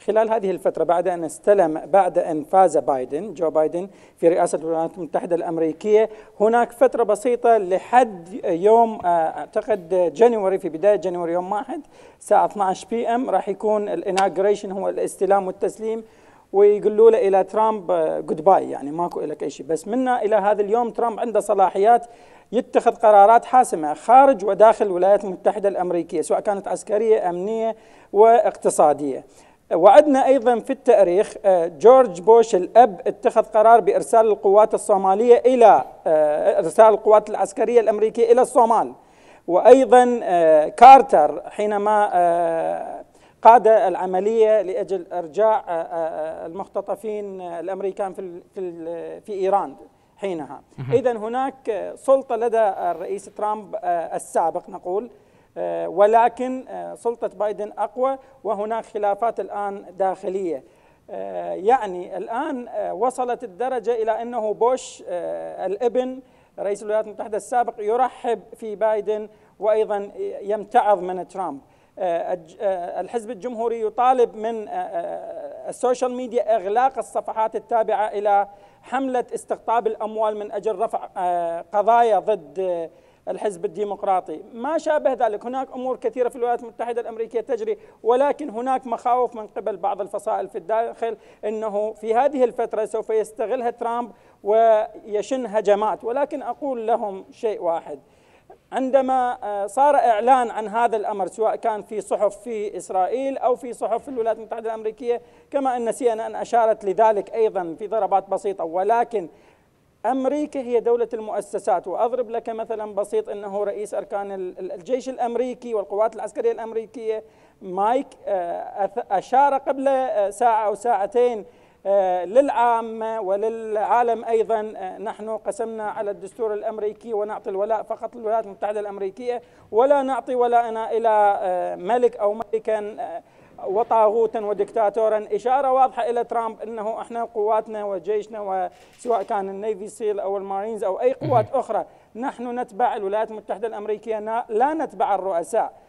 خلال هذه الفترة بعد أن استلم بعد أن فاز بايدن جو بايدن في رئاسة الولايات المتحدة الأمريكية هناك فترة بسيطة لحد يوم آه، أعتقد جانوري في بداية جانوري يوم واحد الساعة 12 بي أم راح يكون الاناجريشن هو الاستلام والتسليم ويقولوا له إلى ترامب جود آه، باي يعني ماكو لك أي شيء بس منا إلى هذا اليوم ترامب عنده صلاحيات يتخذ قرارات حاسمة خارج وداخل الولايات المتحدة الأمريكية سواء كانت عسكرية أمنية واقتصادية وعدنا ايضا في التاريخ آه، جورج بوش الاب اتخذ قرار بارسال القوات الصوماليه الى آه، ارسال القوات العسكريه الامريكيه الى الصومال وايضا آه، كارتر حينما قاد العمليه لاجل ارجاع المختطفين الامريكان في في ايران حينها اذا هناك سلطه لدى الرئيس ترامب السابق نقول آه، ولكن آه، سلطة بايدن أقوى وهناك خلافات الآن داخلية آه، يعني الآن وصلت الدرجة إلى أنه بوش الابن رئيس الولايات المتحدة السابق يرحب في بايدن وأيضا يمتعض من ترامب الحزب الجمهوري يطالب من السوشيال ميديا إغلاق الصفحات التابعة إلى حملة استقطاب الأموال من أجل رفع قضايا ضد الحزب الديمقراطي ما شابه ذلك هناك أمور كثيرة في الولايات المتحدة الأمريكية تجري ولكن هناك مخاوف من قبل بعض الفصائل في الداخل أنه في هذه الفترة سوف يستغلها ترامب ويشن هجمات ولكن أقول لهم شيء واحد عندما آه، صار اعلان عن هذا الامر سواء كان في صحف في اسرائيل او في صحف في الولايات المتحده الامريكيه كما ان سي ان ان اشارت لذلك ايضا في ضربات بسيطه ولكن أمريكا هي دولة المؤسسات وأضرب لك مثلا بسيط أنه رئيس أركان الجيش الأمريكي والقوات العسكرية الأمريكية مايك آه، أشار قبل آه، ساعة أو ساعتين آه، للعامة وللعالم أيضا نحن قسمنا على الدستور الأمريكي ونعطي الولاء فقط للولايات المتحدة الأمريكية ولا نعطي ولاءنا إلى ملك أو ملكا وطاغوتا ودكتاتورا إشارة واضحة إلى ترامب أنه إحنا قواتنا وجيشنا وسواء كان النيفي سيل أو المارينز أو أي قوات أخرى نحن نتبع الولايات المتحدة الأمريكية لا نتبع الرؤساء